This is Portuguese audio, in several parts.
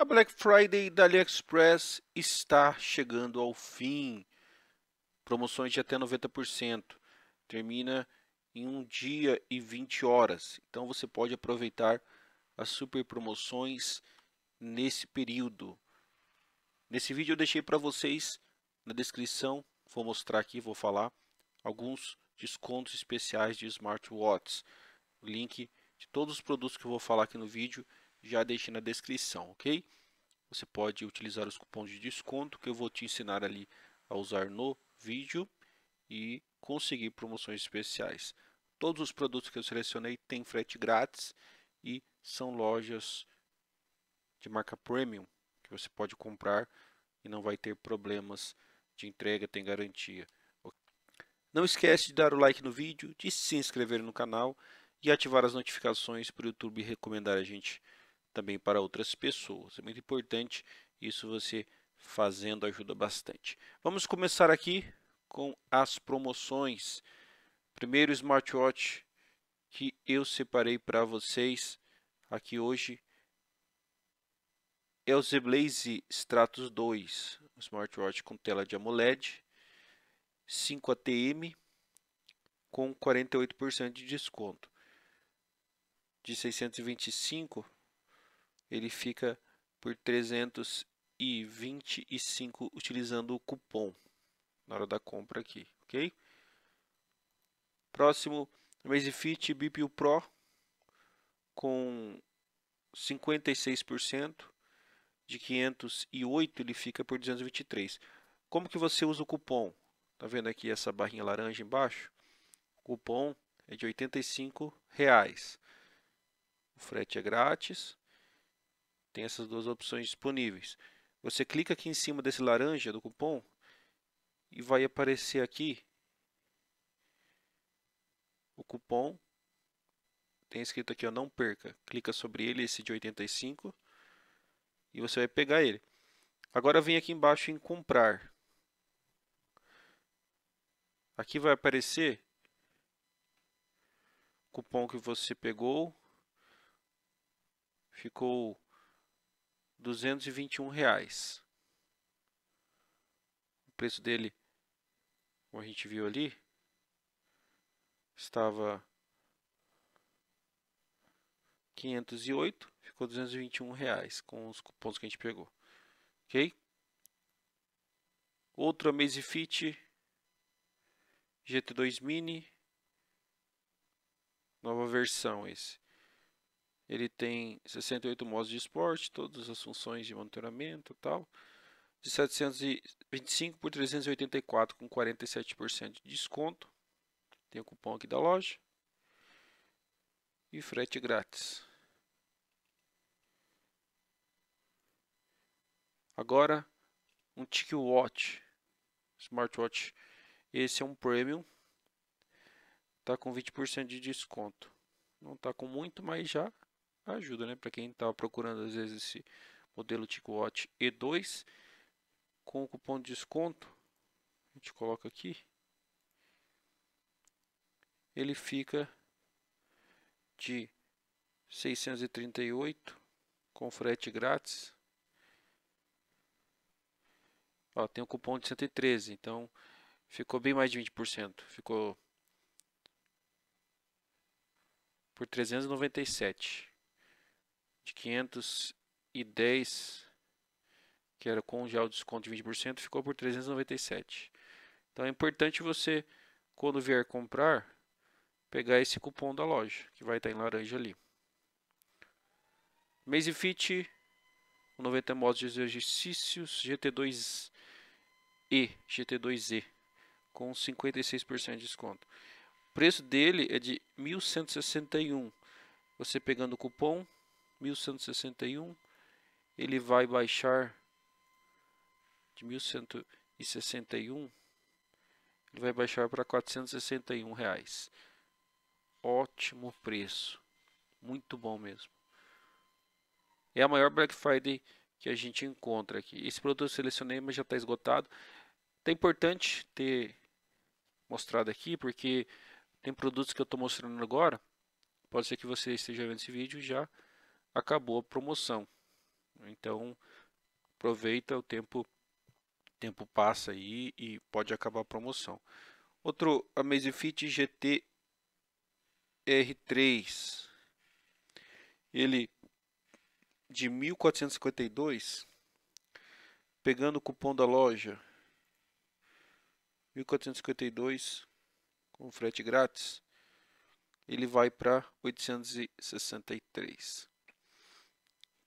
A Black Friday da AliExpress está chegando ao fim. Promoções de até 90%. Termina em um dia e 20 horas. Então você pode aproveitar as super promoções nesse período. Nesse vídeo eu deixei para vocês na descrição, vou mostrar aqui, vou falar alguns descontos especiais de smartwatches. O link de todos os produtos que eu vou falar aqui no vídeo já deixei na descrição, ok? Você pode utilizar os cupons de desconto que eu vou te ensinar ali a usar no vídeo e conseguir promoções especiais. Todos os produtos que eu selecionei têm frete grátis e são lojas de marca premium que você pode comprar e não vai ter problemas de entrega, tem garantia. Não esquece de dar o like no vídeo, de se inscrever no canal e ativar as notificações para o YouTube recomendar a gente também para outras pessoas. É muito importante isso você fazendo ajuda bastante. Vamos começar aqui com as promoções. Primeiro smartwatch que eu separei para vocês aqui hoje é o Zblaze Stratus 2, um smartwatch com tela de AMOLED, 5 ATM com 48% de desconto. De 625 ele fica por 325 utilizando o cupom na hora da compra aqui, ok? Próximo, Amazfit BPU Pro com 56% de 508 ele fica por 223. Como que você usa o cupom? Tá vendo aqui essa barrinha laranja embaixo? O cupom é de 85 reais. O frete é grátis tem essas duas opções disponíveis. Você clica aqui em cima desse laranja do cupom e vai aparecer aqui o cupom. Tem escrito aqui, ó, não perca. Clica sobre ele, esse de 85, e você vai pegar ele. Agora vem aqui embaixo em comprar. Aqui vai aparecer o cupom que você pegou. Ficou 221 reais. O preço dele, como a gente viu ali, estava 508, ficou 221 reais com os cupons que a gente pegou, ok? Outro Amazfit Fit GT2 Mini, nova versão esse, ele tem 68 modos de esporte, todas as funções de monitoramento e tal. De 725 por 384 com 47% de desconto. Tem o cupom aqui da loja. E frete grátis. Agora, um Watch, smartwatch. Esse é um premium. está com 20% de desconto. Não está com muito, mas já ajuda, né? Para quem estava procurando às vezes esse modelo Tico Watch E2 com o cupom de desconto, a gente coloca aqui, ele fica de 638 com frete grátis. Ó, tem o um cupom de 113, então ficou bem mais de 20%, ficou por 397 de 510, que era com já o desconto de 20%, ficou por 397. Então é importante você, quando vier comprar, pegar esse cupom da loja, que vai estar em laranja ali. Maze Fit, 90 modos de exercícios, GT2 e GT2E com 56% de desconto. O preço dele é de 1161. Você pegando o cupom 1161, ele vai baixar de 1161, ele vai baixar para 461 reais. Ótimo preço, muito bom mesmo. É a maior Black Friday que a gente encontra aqui. Esse produto eu selecionei, mas já está esgotado. É importante ter mostrado aqui, porque tem produtos que eu estou mostrando agora. Pode ser que você esteja vendo esse vídeo já acabou a promoção. Então, aproveita o tempo tempo passa aí e pode acabar a promoção. Outro a Amazfit GT R3. Ele de 1452 pegando o cupom da loja 1452 com frete grátis, ele vai para 863.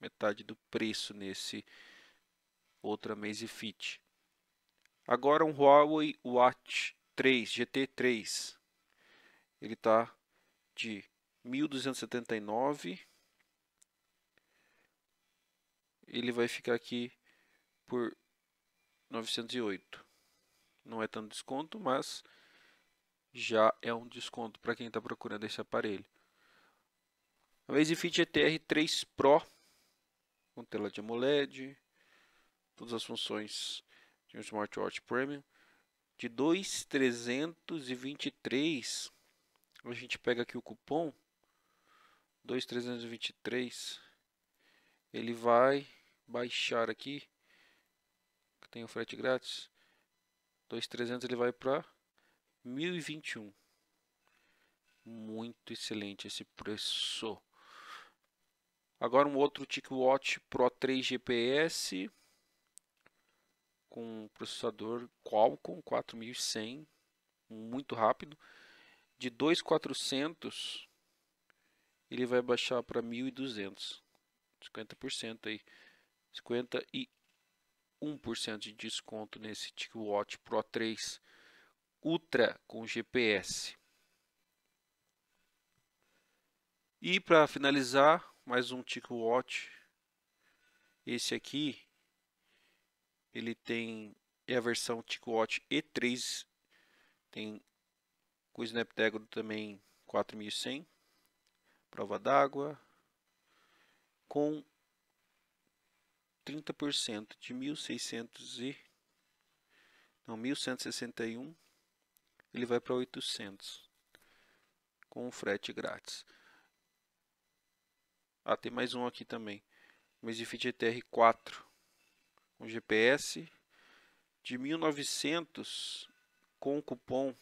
metade do preço nesse outra Maze Fit. Agora um Huawei Watch 3 GT3. Ele está de 1279. Ele vai ficar aqui por 908. Não é tanto desconto, mas já é um desconto para quem está procurando esse aparelho. A Fit ETR 3 Pro com tela de AMOLED, todas as funções de um smartwatch premium. De 2,323, a gente pega aqui o cupom, 2,323, ele vai baixar aqui, tem o frete grátis, 2,300 ele vai para 1.021. Muito excelente esse preço. Agora um outro TicWatch Pro 3 GPS com processador Qualcomm 4100, muito rápido. De 2400 ele vai baixar para 1200. 50% aí. 51% de desconto nesse TicWatch Pro 3 Ultra com GPS. E para finalizar, mais um Tico Watch. Esse aqui, ele tem é a versão Tico Watch E3, tem com o Snapdragon também 4100, prova d'água, com 30% de 1600 e não, 1161, ele vai para 800 com frete grátis. Ah, tem mais um aqui também. Mesifit etr 4 Um GPS de 1900 com cupom.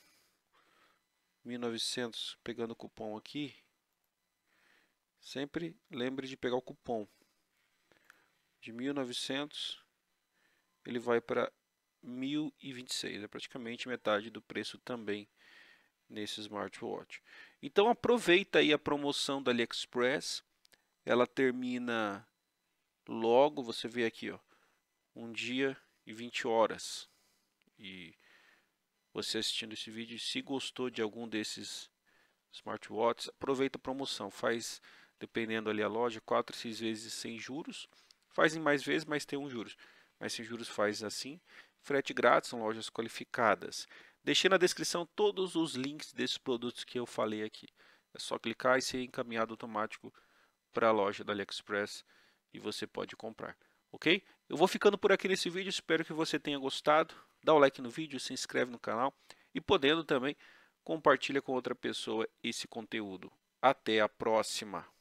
1900 pegando o cupom aqui. Sempre lembre de pegar o cupom. De 1900 ele vai para 1026, é praticamente metade do preço também nesse smartwatch. Então aproveita aí a promoção da AliExpress, ela termina logo, você vê aqui, ó, um dia e 20 horas. E você assistindo esse vídeo, se gostou de algum desses smartwatches, aproveita a promoção, faz dependendo ali a loja, 4, 6 vezes sem juros. Fazem mais vezes, mas tem um juros. Mas sem juros faz assim. Frete grátis, são lojas qualificadas. Deixei na descrição todos os links desses produtos que eu falei aqui. É só clicar e ser encaminhado automático para a loja da AliExpress e você pode comprar, ok? Eu vou ficando por aqui nesse vídeo, espero que você tenha gostado. Dá o like no vídeo, se inscreve no canal e podendo também compartilha com outra pessoa esse conteúdo. Até a próxima!